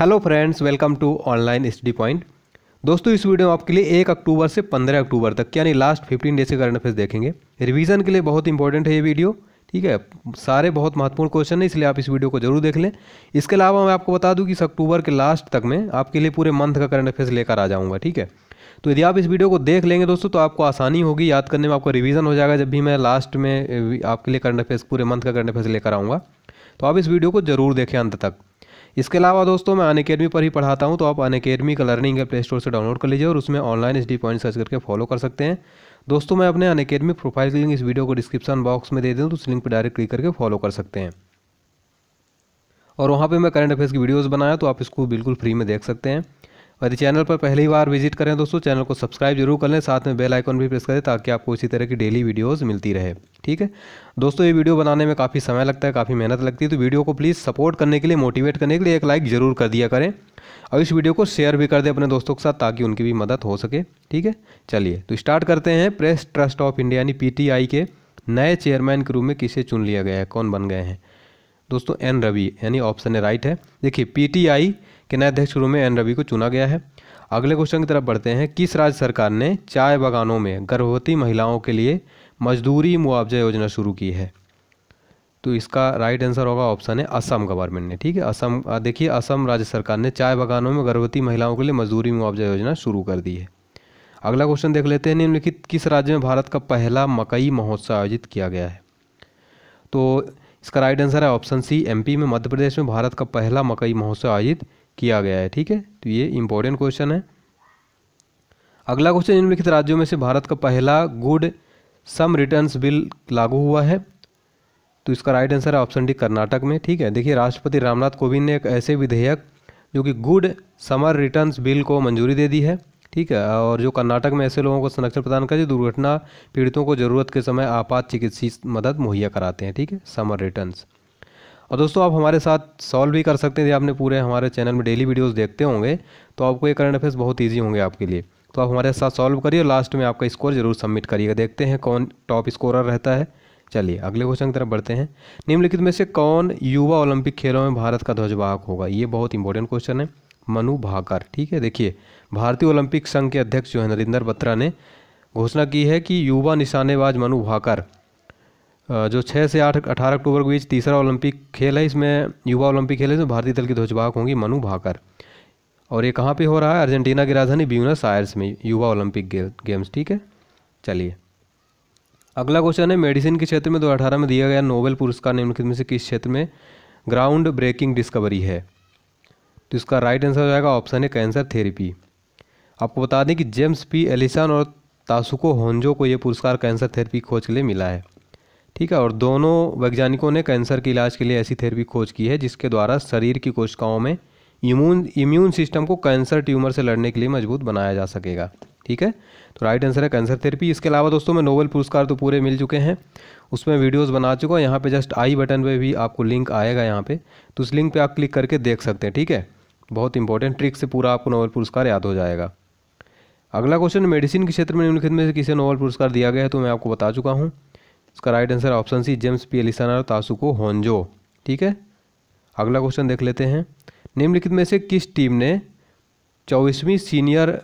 hello friends welcome to online study point दोस्तों इस video में आपके लिए एक अक्टूबर से पंद्रह अक्टूबर तक यानी लास्ट फिफ्टीन डेज के करंट अफेयर्स देखेंगे रिवीजन के लिए बहुत इंपॉर्टेंट है ये वीडियो ठीक है सारे बहुत महत्वपूर्ण क्वेश्चन है इसलिए आप इस वीडियो को जरूर देख लें इसके अलावा मैं आपको बता दूं कि इस अक्टूबर के लास्ट तक मैं आपके लिए पूरे मंथ का करंट अफेयर्स लेकर आ जाऊँगा ठीक है तो यदि आप इस वीडियो को देख लेंगे दोस्तों तो आपको आसानी होगी याद करने में आपका रिवीजन हो जाएगा जब भी मैं लास्ट में आपके लिए करंट अफेयर्स पूरे मंथ का करंट अफेयर्स लेकर आऊँगा तो आप इस वीडियो को जरूर देखें अंत तक इसके अलावा दोस्तों मैं अन अकेडमी पर ही पढ़ाता हूँ तो आप अन अकेडमी का लर्निंग प्ले स्टोर से डाउनलोड कर लीजिए और उसमें online S D point search करके फॉलो कर सकते हैं दोस्तों मैं अपने अन प्रोफाइल की लिंक इस वीडियो को डिस्क्रिप्शन बॉक्स में दे दूँ तो उस लिंक पर डायरेक्ट क्लिक करके फॉलो कर सकते हैं और वहाँ पर मैं करंट अफेयर्स की वीडियोज़ बनाया तो आप इसको बिल्कुल फ्री में देख सकते हैं यदि चैनल पर पहली बार विजिट करें दोस्तों चैनल को सब्सक्राइब जरूर कर लें साथ में बेल आइकन भी प्रेस करें ताकि आपको इसी तरह की डेली वीडियोज़ मिलती रहे ठीक है दोस्तों ये वीडियो बनाने में काफ़ी समय लगता है काफ़ी मेहनत लगती है तो वीडियो को प्लीज़ सपोर्ट करने के लिए मोटिवेट करने के लिए एक लाइक ज़रूर कर दिया करें और इस वीडियो को शेयर भी कर दें अपने दोस्तों के साथ ताकि उनकी भी मदद हो सके ठीक है चलिए तो स्टार्ट करते हैं प्रेस ट्रस्ट ऑफ इंडिया यानी पी के नए चेयरमैन के रूप में किसे चुन लिया गया है कौन बन गए हैं दोस्तों एन रवि यानी ऑप्शन है राइट है देखिए पीटीआई के नए अध्यक्ष रूप में एन रवि को चुना गया है अगले क्वेश्चन की तरफ बढ़ते हैं किस राज्य सरकार ने चाय बागानों में गर्भवती महिलाओं के लिए मजदूरी मुआवजा योजना शुरू की है तो इसका राइट आंसर होगा ऑप्शन है असम गवर्नमेंट ने ठीक है असम देखिए असम राज्य सरकार ने चाय बागानों में गर्भवती महिलाओं के लिए मजदूरी मुआवजा योजना शुरू कर दी है अगला क्वेश्चन देख लेते हैं निम्नलिखित किस राज्य में भारत का पहला मकई महोत्सव आयोजित किया गया है तो इसका राइट आंसर है ऑप्शन सी एमपी में मध्य प्रदेश में भारत का पहला मकई महोत्सव आयोजित किया गया है ठीक है तो ये इंपॉर्टेंट क्वेश्चन है अगला क्वेश्चन निम्नलिखित राज्यों में से भारत का पहला गुड सम रिटर्न्स बिल लागू हुआ है तो इसका राइट आंसर है ऑप्शन डी कर्नाटक में ठीक है देखिए राष्ट्रपति रामनाथ कोविंद ने एक ऐसे विधेयक जो कि गुड समर रिटर्न्स बिल को मंजूरी दे दी है ठीक है और जो कर्नाटक में ऐसे लोगों को संरक्षण प्रदान कर जो दुर्घटना पीड़ितों को ज़रूरत के समय आपात चिकित्सीय मदद मुहैया कराते हैं ठीक है समर रिटर्न्स और दोस्तों आप हमारे साथ सॉल्व भी कर सकते हैं थे आपने पूरे हमारे चैनल में डेली वीडियोस देखते होंगे तो आपको ये करंट अफेयर्स बहुत ईजी होंगे आपके लिए तो आप हमारे साथ सॉल्व करिए और लास्ट में आपका स्कोर जरूर सबमिट करिएगा देखते हैं कौन टॉप स्कोरर रहता है चलिए अगले क्वेश्चन की तरफ बढ़ते हैं निम्नलिखित में से कौन युवा ओलंपिक खेलों में भारत का ध्वजवाहक होगा ये बहुत इंपॉर्टेंट क्वेश्चन है मनु भाकर ठीक है देखिए भारतीय ओलंपिक संघ के अध्यक्ष जो है नरेंद्र बत्रा ने घोषणा की है कि युवा निशानेबाज मनु भाकर जो छः से आठ अठारह अक्टूबर के बीच तीसरा ओलंपिक खेल है इसमें युवा ओलंपिक खेल है इसमें भारतीय दल की ध्वजवाहक होंगी मनु भाकर और ये कहाँ पे हो रहा है अर्जेंटीना की राजधानी ब्यूनस आयर्स में युवा ओलंपिक गे, गेम्स ठीक है चलिए अगला क्वेश्चन है मेडिसिन के क्षेत्र में 2018 में दिया गया नोबेल पुरस्कार निम्नलिखित में से किस क्षेत्र में ग्राउंड ब्रेकिंग डिस्कवरी है तो इसका राइट आंसर हो जाएगा ऑप्शन है कैंसर थेरेपी आपको बता दें कि जेम्स पी एलिसन और तासुको होंजो को ये पुरस्कार कैंसर थेरेपी खोज के लिए मिला है ठीक है और दोनों वैज्ञानिकों ने कैंसर के इलाज के लिए ऐसी थेरेपी खोज की है जिसके द्वारा शरीर की कोशिकाओं में इम्यून इम्यून सिस्टम को कैंसर ट्यूमर से लड़ने के लिए मजबूत बनाया जा सकेगा ठीक है तो राइट आंसर है कैंसर थेरेपी इसके अलावा दोस्तों में नोबेल पुरस्कार तो पूरे मिल चुके हैं उसमें वीडियोस बना चुका हूँ यहाँ पे जस्ट आई बटन पे भी आपको लिंक आएगा यहाँ पे तो उस लिंक पे आप क्लिक करके देख सकते हैं ठीक है बहुत इंपॉर्टेंट ट्रिक से पूरा आपको नोबेल पुरस्कार याद हो जाएगा अगला क्वेश्चन मेडिसिन के क्षेत्र में निम्नलिखित में से किसे नोबेल पुरस्कार दिया गया है तो मैं आपको बता चुका हूँ इसका right answer option C James P Allison और तासुको होंजो ठीक है अगला क्वेश्चन देख लेते हैं निम्नलिखित में से किस टीम ने चौबीसवीं सीनियर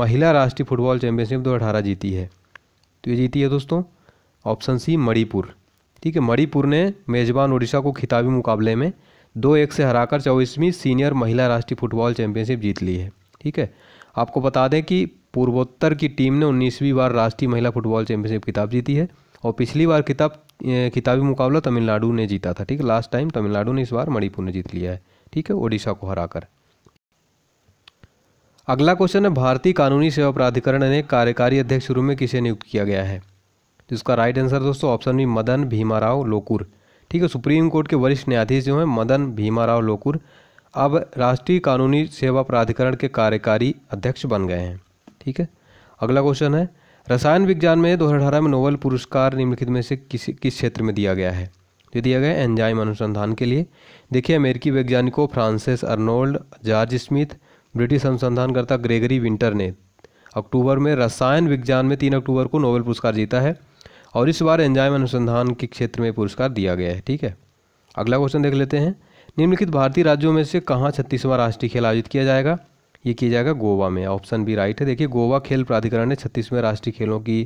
महिला राष्ट्रीय फुटबॉल चैंपियनशिप दो अठारह जीती है तो ये जीती है दोस्तों ऑप्शन सी मणिपुर ठीक है मणिपुर ने मेज़बान उड़ीसा को खिताबी मुकाबले में दो एक से हराकर चौबीसवीं सीनियर महिला राष्ट्रीय फुटबॉल चैंपियनशिप जीत ली है ठीक है आपको बता दें कि पूर्वोत्तर की टीम ने उन्नीसवीं बार राष्ट्रीय महिला फुटबॉल चैंपियनशिप खिताब जीती है और पिछली बार किताब किताबी मुकाबला तमिलनाडु ने जीता था ठीक है लास्ट टाइम तमिलनाडु ने इस बार मणिपुर ने जीत लिया है ठीक है ओडिशा को हराकर अगला क्वेश्चन है भारतीय कानूनी सेवा प्राधिकरण ने कार्यकारी अध्यक्ष शुरू में किसे नियुक्त किया गया है जिसका राइट आंसर दोस्तों ऑप्शन बी मदन भीमाराव लोकुर ठीक है सुप्रीम कोर्ट के वरिष्ठ न्यायाधीश जो हैं मदन भीमाराव लोकुर अब राष्ट्रीय कानूनी सेवा प्राधिकरण के कार्यकारी अध्यक्ष बन गए हैं ठीक है अगला क्वेश्चन है रसायन विज्ञान में दो में नोबेल पुरस्कार निम्नलिखित में से किस किस क्षेत्र में दिया गया है जो दिया गया है एंजाइम अनुसंधान के लिए देखिए अमेरिकी वैज्ञानिकों Francis Arnold George Smith British अनुसंधानकर्ता ग्रेगरी विंटर ने अक्टूबर में रसायन विज्ञान में तीन अक्टूबर को नोबेल पुरस्कार जीता है और इस बार एंजाइम अनुसंधान के क्षेत्र में पुरस्कार दिया गया है ठीक है अगला क्वेश्चन देख लेते हैं निम्नलिखित भारतीय राज्यों में से कहाँ छत्तीसवां राष्ट्रीय खेल आयोजित किया जाएगा ये किया जाएगा गोवा में ऑप्शन बी राइट है देखिए गोवा खेल प्राधिकरण ने छत्तीसवें राष्ट्रीय खेलों की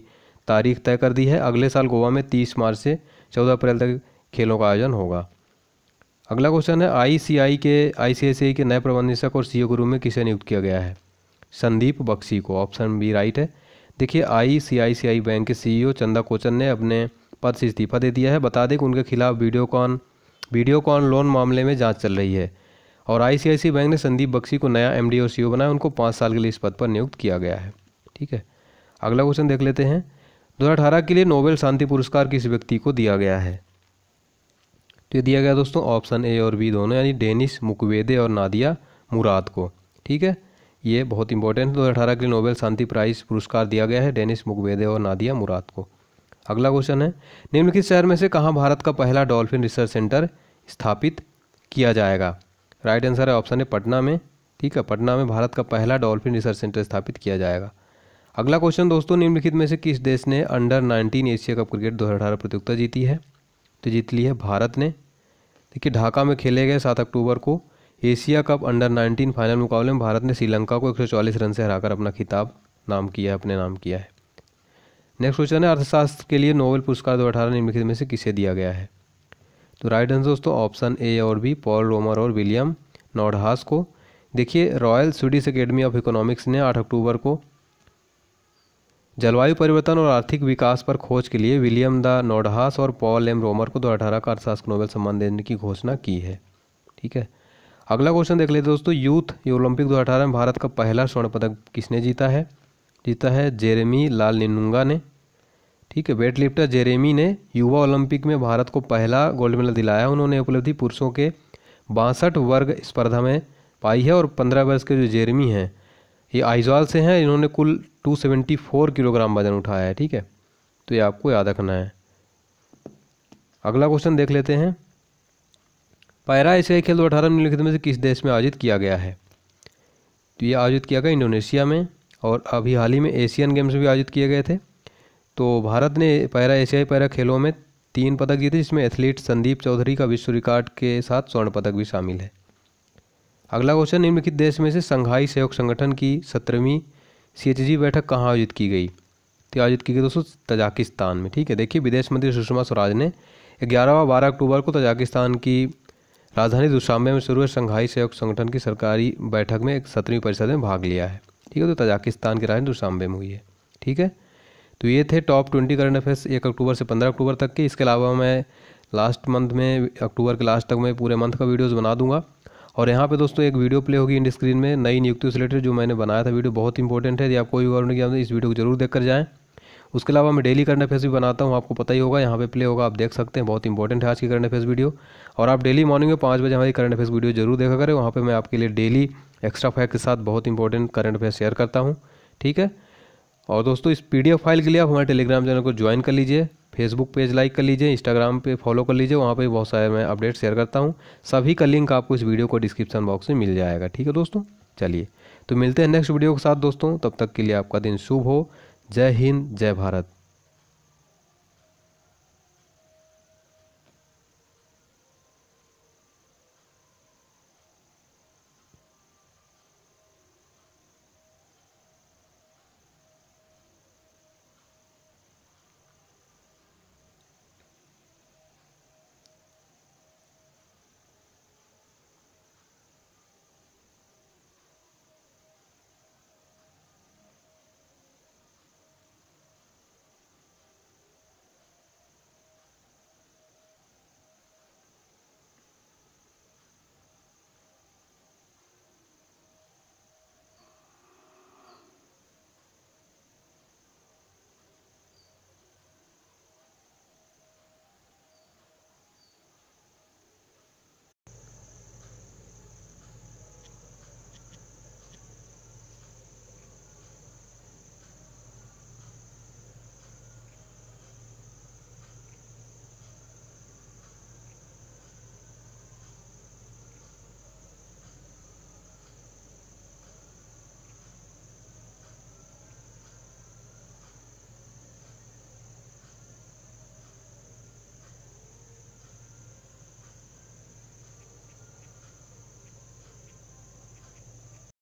तारीख तय कर दी है अगले साल गोवा में तीस मार्च से चौदह अप्रैल तक खेलों का आयोजन होगा अगला क्वेश्चन है आईसीआई के आईसीएसई के नए प्रबंध निदेशक और सीईओ e गुरु में किसे नियुक्त किया गया है संदीप बक्सी को ऑप्शन बी राइट है देखिए आईसीआईसीआई बैंक के सीईओ e चंदा कोचन ने अपने पद से इस्तीफा दे दिया है बता दें कि उनके खिलाफ वीडियोकॉन वीडियोकॉन लोन मामले में जांच चल रही है और आईसीआईसी बैंक ने संदीप बक्सी को नया एमडी और सी e बनाया उनको पाँच साल के लिए इस पद पर नियुक्त किया गया है ठीक है अगला क्वेश्चन देख लेते हैं दो के लिए नोबेल शांति पुरस्कार किस व्यक्ति को दिया गया है तो ये दिया गया दोस्तों ऑप्शन ए और बी दोनों यानी डेनिस मुकवेदे और नादिया मुराद को ठीक है ये बहुत इंपॉर्टेंट है दो हज़ार के नोबेल शांति प्राइज पुरस्कार दिया गया है डेनिस मुकवेदे और नादिया मुराद को अगला क्वेश्चन है निम्नलिखित शहर में से कहाँ भारत का पहला डॉल्फिन रिसर्च सेंटर स्थापित किया जाएगा राइट आंसर है ऑप्शन है पटना में ठीक है पटना में भारत का पहला डॉल्फिन रिसर्च सेंटर स्थापित किया जाएगा अगला क्वेश्चन दोस्तों निम्नलिखित में से किस देश ने अंडर 19 एशिया कप क्रिकेट 2018 प्रतियोगिता जीती है तो जीत ली है भारत ने देखिए ढाका में खेले गए सात अक्टूबर को एशिया कप अंडर 19 फाइनल मुकाबले में भारत ने श्रीलंका को 144 रन से हराकर अपना खिताब नाम किया है अपने नाम किया है नेक्स्ट क्वेश्चन है अर्थशास्त्र के लिए नोबेल पुरस्कार दो अठारह निम्नलिखित में से किसे दिया गया है तो राइट आंसर दोस्तों ऑप्शन ए और बी पॉल रोमर और विलियम नोडहास को देखिए Royal Swedish Academy of Economics ने 8 अक्टूबर को जलवायु परिवर्तन और आर्थिक विकास पर खोज के लिए विलियम द नोडहास और पॉल एम रोमर को दो अठारह का अर्थशास्त्र नोबेल सम्मान देने की घोषणा की है ठीक है अगला क्वेश्चन देख लेते दोस्तों यूथ ओलंपिक दो में भारत का पहला स्वर्ण पदक किसने जीता है जीता है जेरेमी लाल निनुंगा ने ठीक है वेट लिफ्टर जेरेमी ने युवा ओलंपिक में भारत को पहला गोल्ड मेडल दिलाया उन्होंने उपलब्धि पुरुषों के बासठ वर्ग स्पर्धा में पाई है और पंद्रह वर्ष के जो जेरेमी हैं ये आइजवाल से हैं इन्होंने कुल टू सेवेंटी फोर किलोग्राम वजन उठाया है ठीक है तो ये आपको याद रखना है अगला क्वेश्चन देख लेते हैं पायरा एशियाई खेल दो अठारह निम्नलिखित में से किस देश में आयोजित किया गया है तो ये आयोजित किया गया इंडोनेशिया में और अभी हाल ही में एशियन गेम्स भी आयोजित किए गए थे तो भारत ने पैरा एशियाई पैरा खेलों में तीन पदक जीते जिसमें एथलीट संदीप चौधरी का विश्व रिकॉर्ड के साथ स्वर्ण पदक भी शामिल है अगला क्वेश्चन निम्नलिखित देश में से संघाई सहयोग संगठन की सत्रहवीं सी बैठक कहाँ आयोजित की गई तो आयोजित की गई दोस्तों तजाकिस्तान में ठीक है देखिए विदेश मंत्री सुषमा स्वराज ने ग्यारह व बारह अक्टूबर को तजाकिस्तान की राजधानी दुशांबे में शुरू हुए शंघाई सहयोग संगठन की सरकारी बैठक में एक सत्रहवीं परिषद में भाग लिया है ठीक है तो तजाकिस्तान की राजधानी दुशांबे में हुई है ठीक है तो ये थे टॉप ट्वेंटी करंट अफेयर्स एक अक्टूबर से पंद्रह अक्टूबर तक के इसके अलावा मैं लास्ट मंथ में अक्टूबर के लास्ट तक मैं पूरे मंथ का वीडियोज़ बना दूंगा और यहाँ पे दोस्तों एक वीडियो प्ले होगी इंड स्क्रीन में नई नियुक्ति से रिलेटेड जो मैंने बनाया था वीडियो बहुत इंपॉर्टेंट है यदि आप कोई और नहीं किया तो इस वीडियो को जरूर देख कर जाएँ उसके अलावा मैं डेली करंट अफेयर्स भी बनाता हूँ आपको पता ही होगा यहाँ पे प्ले होगा आप देख सकते हैं बहुत इंपॉर्टेंट है आज की करंट अफेयर्स वीडियो और आप डेली मॉर्निंग में पाँच बजे हमारी करंट अफेयर्स वीडियो जरूर देखा करें वहाँ पर मैं आपके लिए डेली एक्स्ट्रा फैक्ट के साथ बहुत इंपॉर्टेंट करंट अफेयर शेयर करता हूँ ठीक है और दोस्तों इस पी फाइल के लिए आप हमारे टेलीग्राम चैनल को ज्वाइन कर लीजिए फेसबुक पेज लाइक कर लीजिए इंस्टाग्राम पे फॉलो कर लीजिए वहाँ पे बहुत सारे मैं अपडेट शेयर करता हूँ सभी का लिंक आपको इस वीडियो को डिस्क्रिप्शन बॉक्स में मिल जाएगा ठीक है दोस्तों चलिए तो मिलते हैं नेक्स्ट वीडियो के साथ दोस्तों तब तक के लिए आपका दिन शुभ हो जय हिंद जय भारत